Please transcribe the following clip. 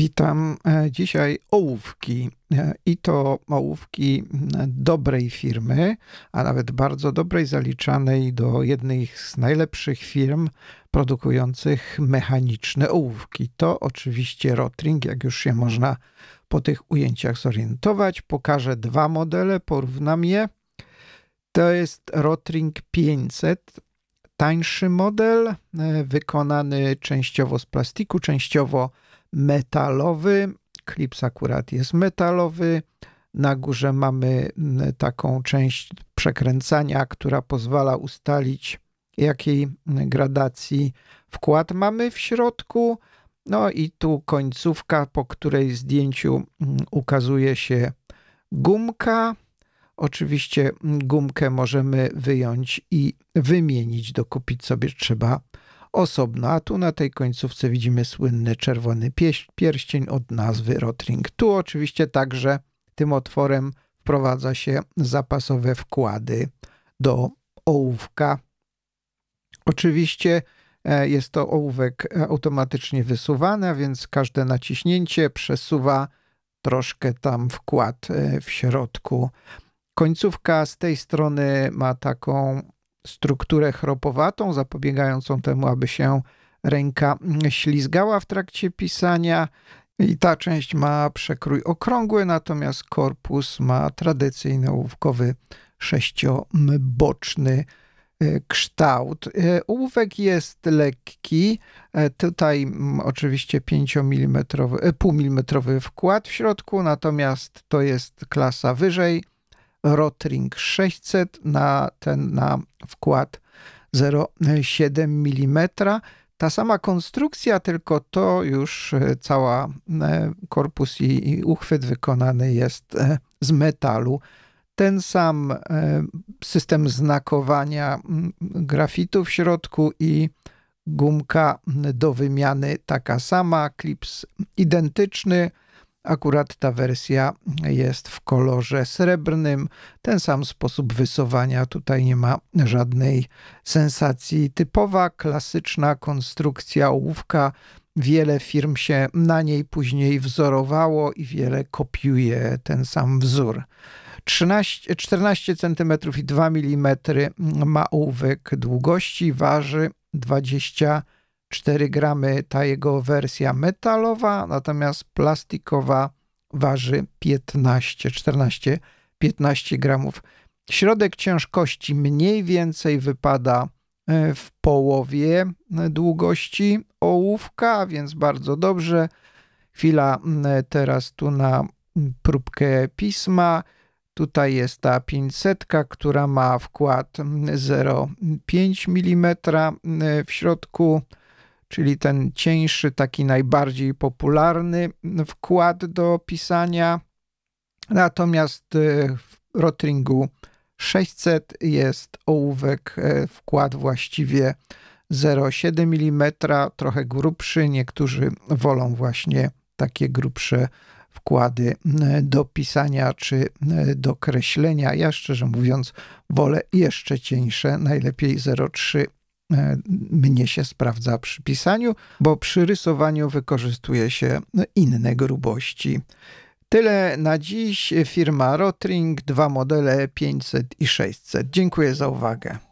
Witam e, dzisiaj ołówki e, i to ołówki dobrej firmy, a nawet bardzo dobrej, zaliczanej do jednej z najlepszych firm produkujących mechaniczne ołówki. To oczywiście Rotring, jak już się można po tych ujęciach zorientować. Pokażę dwa modele, porównam je. To jest Rotring 500, tańszy model, e, wykonany częściowo z plastiku, częściowo z metalowy. Klips akurat jest metalowy. Na górze mamy mm, taką część przekręcania, która pozwala ustalić, jakiej mm, gradacji wkład mamy w środku. No i tu końcówka, po której zdjęciu mm, ukazuje się gumka. Oczywiście gumkę możemy wyjąć i wymienić, dokupić sobie trzeba osobno, a tu na tej końcówce widzimy słynny czerwony pierścień od nazwy Rotring. Tu oczywiście także tym otworem wprowadza się zapasowe wkłady do ołówka. Oczywiście e, jest to ołówek e, automatycznie wysuwany, a więc każde naciśnięcie przesuwa troszkę tam wkład e, w środku. Końcówka z tej strony ma taką strukturę chropowatą, zapobiegającą temu, aby się ręka ślizgała w trakcie pisania. I ta część ma przekrój okrągły, natomiast korpus ma tradycyjny ołówkowy sześcioboczny e, kształt. E, ołówek jest lekki. E, tutaj mm, oczywiście 5 mm, półmilimetrowy wkład w środku, natomiast to jest klasa wyżej Rotring 600 na ten na wkład 0,7 mm. Ta sama konstrukcja, tylko to już e, cała e, korpus i, i uchwyt wykonany jest e, z metalu. Ten sam system znakowania grafitu w środku i gumka do wymiany taka sama, klips identyczny. Akurat ta wersja jest w kolorze srebrnym. Ten sam sposób wysuwania, tutaj nie ma żadnej sensacji. Typowa, klasyczna konstrukcja ołówka. Wiele firm się na niej później wzorowało i wiele kopiuje ten sam wzór. 13, 14 cm i 2 mm ma ołówek długości, waży 20 cm. 4 gramy ta jego wersja metalowa, natomiast plastikowa waży 15, 14, 15 gramów. Środek ciężkości mniej więcej wypada e, w połowie e, długości ołówka, więc bardzo dobrze. Chwila teraz tu na próbkę pisma. Tutaj jest ta 500, która ma wkład 0,5 mm w środku czyli ten cieńszy, taki najbardziej popularny wkład do pisania. Natomiast e, w Rotringu 600 jest ołówek, e, wkład właściwie 0,7 mm, trochę grubszy. Niektórzy wolą właśnie takie grubsze wkłady e, do pisania czy do kreślenia. Ja szczerze mówiąc wolę jeszcze cieńsze, najlepiej 0,3 E, mnie się sprawdza przy pisaniu, bo przy rysowaniu wykorzystuje się no, inne grubości. Tyle na dziś. Firma Rotring, dwa modele 500 i 600. Dziękuję za uwagę.